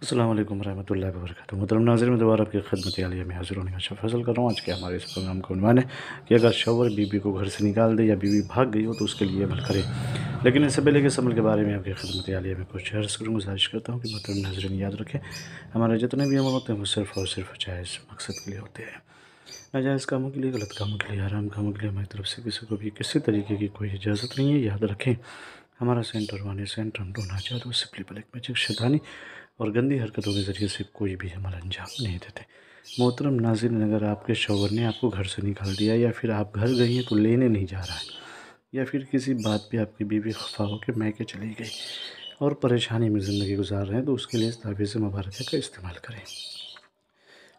अल्लाम वरहमल वर्क मतलब नाजिर में दोबारा आपकी खदमत आलिया में हाजिर होने का अच्छा फैसल कर रहा हूँ आज के हमारे इस प्रोग्राम का उनवान है कि अगर शोर बीबी को घर से निकाल दे या बीबी भाग गई हो तो उसके लिए अमल करे लेकिन इससे पहले के समल अमल के बारे में आपकी खदमत आलिया में कुछ अर्ज करूँ गुजारिश करता हूँ कि मतलब नाजरन याद रखें हमारे जितने भी अमल होते हैं वो सिर्फ और सिर्फ जायज़ मकसद के लिए होते हैं नाजायज़ कामों के लिए गलत कामों के लिए आराम कामों के लिए हमारी तरफ से किसी को भी किसी तरीके की कोई इजाज़त नहीं है याद रखें हमारा सेंटर वन सेंटर हम दोनों हजार और सिंपली पलक मैजिक शैतानी और गंदी हरकतों के ज़रिए से कोई भी हमारा अंजाम नहीं देते मोहतरम नाजिन अगर आपके शोवर ने आपको घर से निकाल दिया या फिर आप घर गई हैं तो लेने नहीं जा रहा है या फिर किसी बात पे आपकी बीवी खफा हो के मैके चली गई और परेशानी में ज़िंदगी गुजार रहे हैं तो उसके लिए इस ताबीज़ मुबारक का इस्तेमाल करें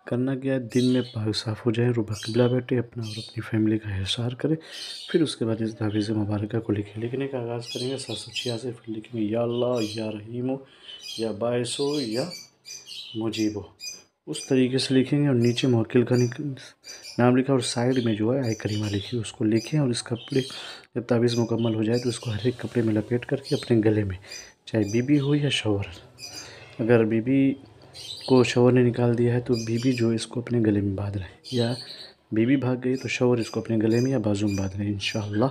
करना क्या है दिन में पाक साफ़ हो जाए रूबा किबला बैठे अपना और अपनी फैमिली का एहसार करें फिर उसके बाद इस तहवीज़ मुबारक को लिखे लिखने का आगाज़ करेंगे सात सौ फिर लिखेंगे या अल्लाह या हो या बायस हो या हो उस तरीके से लिखेंगे और नीचे मोकिल का नाम लिखा और साइड में जो है आय करीमा लिखी उसको लिखें और इस कपड़े जब तावीज़ मुकम्मल हो जाए तो उसको हर एक कपड़े में लपेट करके अपने गले में चाहे बीबी हो या शोहर अगर बीबी को शवर ने निकाल दिया है तो बीबी जो इसको अपने गले में बांध रहे हैं या बीबी भाग गई तो शवर इसको अपने गले में या बाजू में बांध रहे हैं इन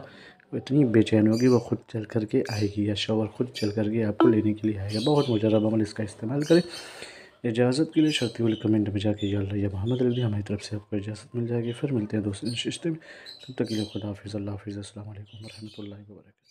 इतनी बेचैन होगी वो खुद चल करके आएगी या शवर खुद चल करके आपको लेने के लिए आएगा बहुत मुजरब अमल इसका इस्तेमाल करें इजाज़त के लिए शर्ती वाले कमेंट में जाके या या मोहम्मद हमारी तरफ से आपको इजाज़त मिल जाएगी फिर मिलते हैं दोस्तों रिश्ते में तब तक के लिए खुदा हाफिज़ अल्लाह हाफिज़ असल वरहमल वर्क